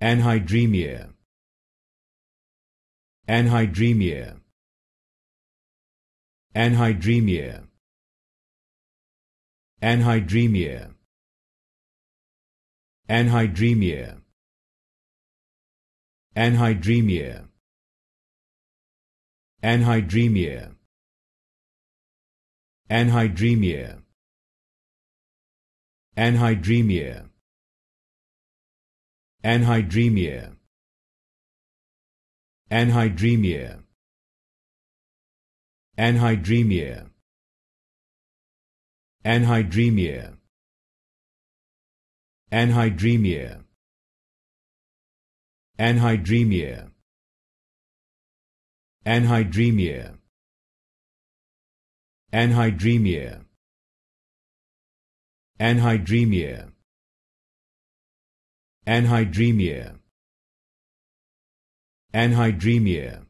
anhydremia anhydremia anhydremia anhydremia anhydremia anhydremia anhydremia anhydremia anhydremia Anhydremia. Anhydremia. Anhydremia. Anhydremia. Anhydremia. Anhydremia. Anhydremia. Anhydremia. Anhydremia. Anhydremia Anhydremia